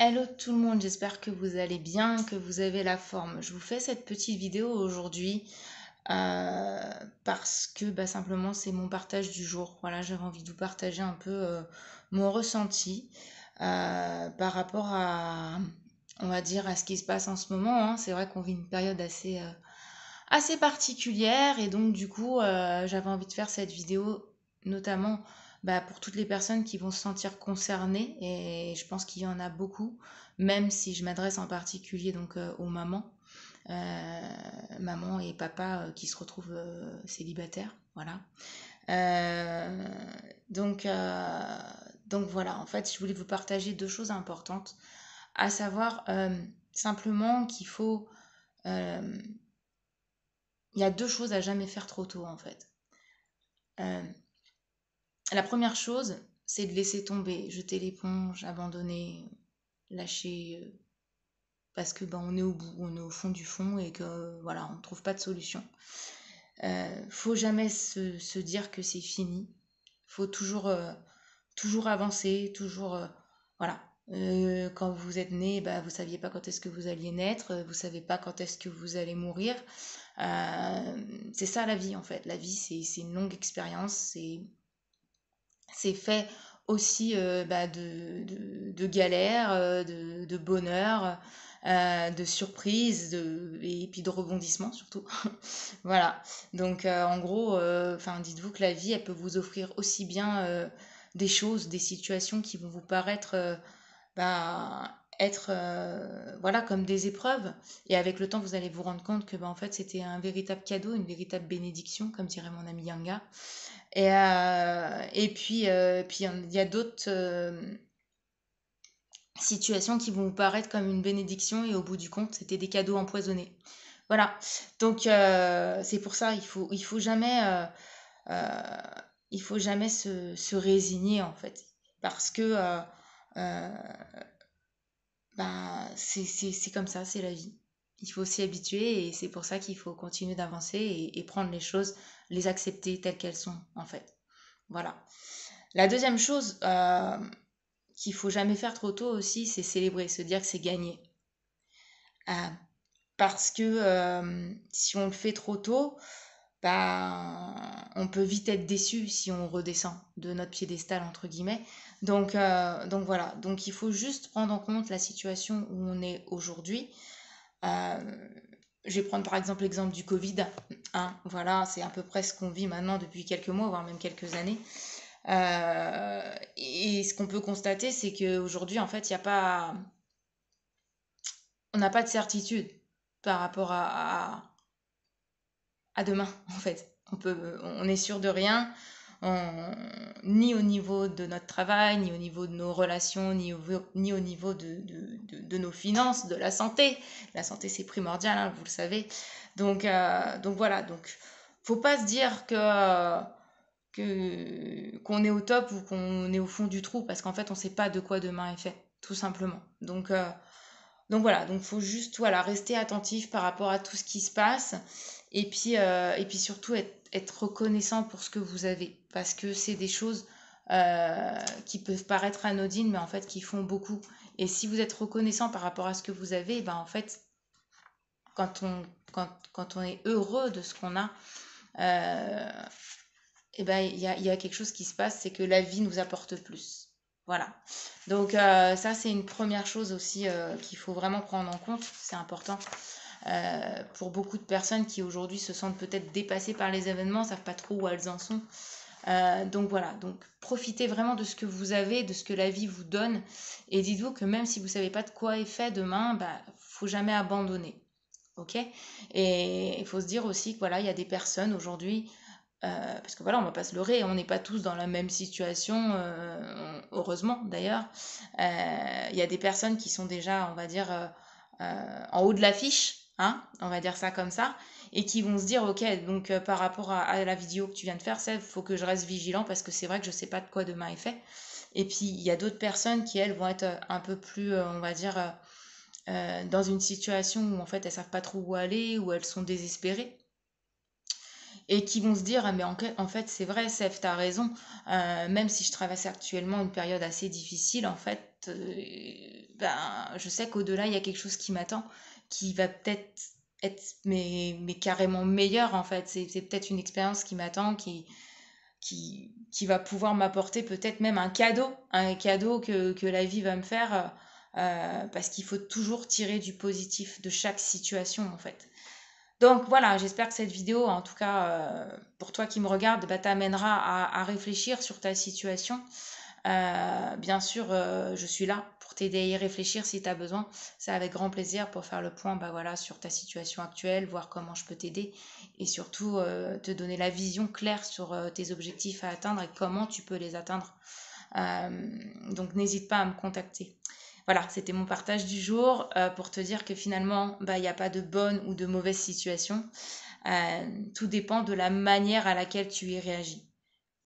Hello tout le monde, j'espère que vous allez bien, que vous avez la forme. Je vous fais cette petite vidéo aujourd'hui euh, parce que bah, simplement c'est mon partage du jour. Voilà, j'avais envie de vous partager un peu euh, mon ressenti euh, par rapport à, on va dire, à ce qui se passe en ce moment. Hein. C'est vrai qu'on vit une période assez, assez particulière et donc du coup j'avais envie de faire cette vidéo notamment bah, pour toutes les personnes qui vont se sentir concernées, et je pense qu'il y en a beaucoup, même si je m'adresse en particulier donc euh, aux mamans, euh, maman et papa euh, qui se retrouvent célibataires, voilà. donc, donc voilà, en fait, je voulais vous partager deux choses importantes, à savoir simplement qu'il faut... Il y a deux choses à jamais faire trop tôt, en fait la première chose, c'est de laisser tomber, jeter l'éponge, abandonner, lâcher, euh, parce que ben, on est au bout, on est au fond du fond et que euh, voilà, on ne trouve pas de solution. Euh, faut jamais se, dire que c'est fini. Faut toujours, euh, toujours avancer, toujours, voilà. quand vous êtes né, bah, vous saviez pas quand est-ce que vous alliez naître, vous savez pas quand est-ce que vous allez mourir. c'est ça la vie en fait. La vie, c'est une longue expérience, c'est c'est fait aussi euh, bah, de, de, de, galères, euh, de, de bonheur, euh, de surprises, de, et puis de rebondissements surtout. voilà. Donc en gros, enfin dites-vous que la vie, elle peut vous offrir aussi bien des choses, des situations qui vont vous paraître bah, être euh, voilà comme des épreuves et avec le temps vous allez vous rendre compte que ben, en fait c'était un véritable cadeau une véritable bénédiction comme dirait mon ami Yanga et, euh, et puis euh, puis il y a d'autres situations qui vont vous paraître comme une bénédiction et au bout du compte c'était des cadeaux empoisonnés voilà donc c'est pour ça il faut il faut jamais il faut jamais se, se résigner en fait parce que bah, c'est comme ça, c'est la vie. Il faut s'y habituer et c'est pour ça qu'il faut continuer d'avancer et, prendre les choses, les accepter telles qu'elles sont, en fait. Voilà. La deuxième chose euh, qu'il faut jamais faire trop tôt aussi, c'est célébrer, se dire que c'est gagné. Euh, parce que euh, si on le fait trop tôt, on peut vite être déçu si on redescend de notre piédestal, entre guillemets. Donc, euh, donc voilà, donc il faut juste prendre en compte la situation où on est aujourd'hui. Euh, je vais prendre par exemple l'exemple du Covid. Hein, voilà, c'est à peu près ce qu'on vit maintenant depuis quelques mois, voire même quelques années. Euh, et ce qu'on peut constater, c'est qu'aujourd'hui, en fait, il n'y a pas. On n'a pas de certitude par rapport à à demain, en fait. On peut, on est sûr de rien, ni au niveau de notre travail, ni au niveau de nos relations, ni au, ni au niveau de, nos finances, de la santé. La santé, c'est primordial, hein, vous le savez. Donc, euh, donc voilà, donc faut pas se dire que qu'on est au top ou qu'on est au fond du trou parce qu'en fait on ne sait pas de quoi demain est fait tout simplement donc euh, donc voilà donc faut juste voilà rester attentif par rapport à tout ce qui se passe et puis, euh, et puis surtout être, être, reconnaissant pour ce que vous avez, parce que c'est des choses euh, qui peuvent paraître anodines, mais en fait qui font beaucoup. Et si vous êtes reconnaissant par rapport à ce que vous avez, eh ben en fait, quand on, quand, quand on est heureux de ce qu'on a, et euh, eh ben il y a, y a quelque chose qui se passe, c'est que la vie nous apporte plus. Voilà. Donc ça, c'est une première chose aussi qu'il faut vraiment prendre en compte. C'est important. Euh, pour beaucoup de personnes qui aujourd'hui se sentent peut-être dépassées par les événements, savent pas trop où elles en sont. Euh, donc voilà, donc profitez vraiment de ce que vous avez, de ce que la vie vous donne, et dites-vous que même si vous savez pas de quoi est fait demain, bah faut jamais abandonner, ok Et il faut se dire aussi que voilà, il y a des personnes aujourd'hui euh, parce que voilà, on va pas se leurrer, on n'est pas tous dans la même situation, heureusement d'ailleurs. Il y a des personnes qui sont déjà, on va dire, en haut de l'affiche, Hein, on va dire ça comme ça, et qui vont se dire, ok, donc euh, par rapport à, la vidéo que tu viens de faire, il faut que je reste vigilant parce que c'est vrai que je ne sais pas de quoi demain est fait. Et puis, il y a d'autres personnes qui, elles, vont être euh, un peu plus, euh, on va dire, dans une situation où, en fait, elles savent pas trop où aller, ou elles sont désespérées. Et qui vont se dire, ah, mais en, fait, c'est vrai, tu as raison. même si je traverse actuellement une période assez difficile, en fait, ben, je sais qu'au-delà, il y a quelque chose qui m'attend qui va peut-être être mais, carrément meilleure en fait. C'est, peut-être une expérience qui m'attend, qui, qui, va pouvoir m'apporter peut-être même un cadeau, un cadeau que, la vie va me faire, euh, parce qu'il faut toujours tirer du positif de chaque situation en fait. Donc voilà, j'espère que cette vidéo, en tout cas euh, pour toi qui me regarde, bah, t'amènera à réfléchir sur ta situation, euh, bien sûr, euh, je suis là pour t'aider à y réfléchir si tu as besoin. C'est avec grand plaisir pour faire le point bah voilà, sur ta situation actuelle, voir comment je peux t'aider et surtout euh, te donner la vision claire sur tes objectifs à atteindre et comment tu peux les atteindre. donc n'hésite pas à me contacter. Voilà, c'était mon partage du jour pour te dire que finalement, bah, il n'y a pas de bonne ou de mauvaise situation. tout dépend de la manière à laquelle tu y réagis.